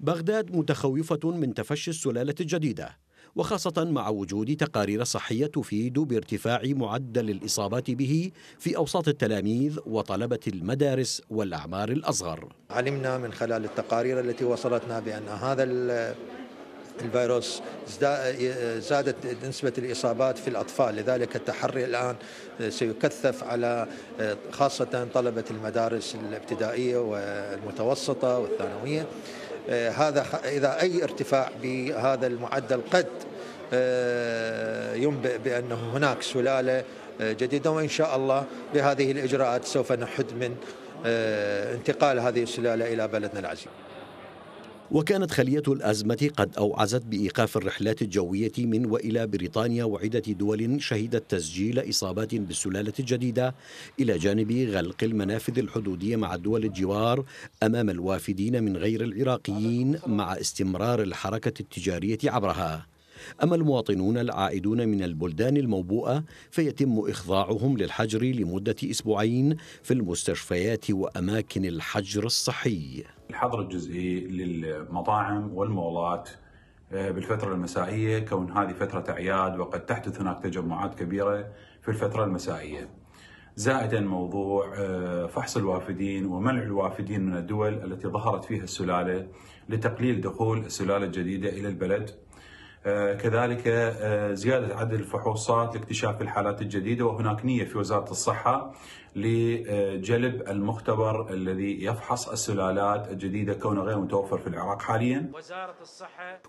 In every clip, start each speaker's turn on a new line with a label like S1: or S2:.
S1: بغداد متخوفة من تفشي السلالة الجديدة وخاصة مع وجود تقارير صحية تفيد بارتفاع معدل الإصابات به في أوساط التلاميذ وطلبة المدارس والأعمار الأصغر
S2: علمنا من خلال التقارير التي وصلتنا بأن هذا الفيروس زادت نسبة الإصابات في الأطفال لذلك التحري الآن سيكثف على خاصة طلبة المدارس الابتدائية والمتوسطة والثانوية آه، هذا إذا أي ارتفاع بهذا المعدل قد آه، ينبئ بأنه هناك سلالة آه، جديدة وإن شاء الله بهذه الإجراءات سوف نحد من انتقال هذه السلالة إلى بلدنا العزيز
S1: وكانت خلية الأزمة قد أوعزت بإيقاف الرحلات الجوية من وإلى بريطانيا وعدة دول شهدت تسجيل إصابات بالسلالة الجديدة إلى جانب غلق المنافذ الحدودية مع الدول الجوار أمام الوافدين من غير العراقيين مع استمرار الحركة التجارية عبرها أما المواطنون العائدون من البلدان الموبوءة فيتم إخضاعهم للحجر لمدة أسبوعين في المستشفيات وأماكن الحجر الصحي
S3: الحظر الجزئي للمطاعم والمولات آه، بالفترة المسائية كون هذه فترة أعياد وقد تحدث هناك تجمعات كبيرة في الفترة المسائية زائدا موضوع آه، فحص الوافدين ومنع الوافدين من الدول التي ظهرت فيها السلالة لتقليل دخول السلالة الجديدة إلى البلد آه، كذلك آه، زيادة عدد الفحوصات لاكتشاف الحالات الجديدة وهناك نية في وزارة الصحة لجلب المختبر الذي يفحص السلالات الجديدة كونه غير متوفر في العراق حاليا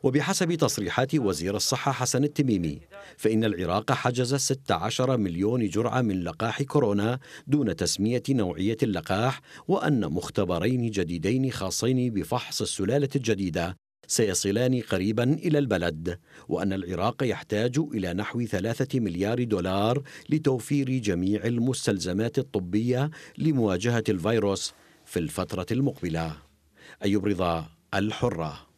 S1: وبحسب تصريحات وزير الصحة حسن التميمي فإن العراق حجز 16 مليون جرعة من لقاح كورونا دون تسمية نوعية اللقاح وأن مختبرين جديدين خاصين بفحص السلالة الجديدة سيصلان قريبا إلى البلد وأن العراق يحتاج إلى نحو ثلاثة مليار دولار لتوفير جميع المستلزمات الطبية لمواجهة الفيروس في الفترة المقبلة أيوب رضا الحره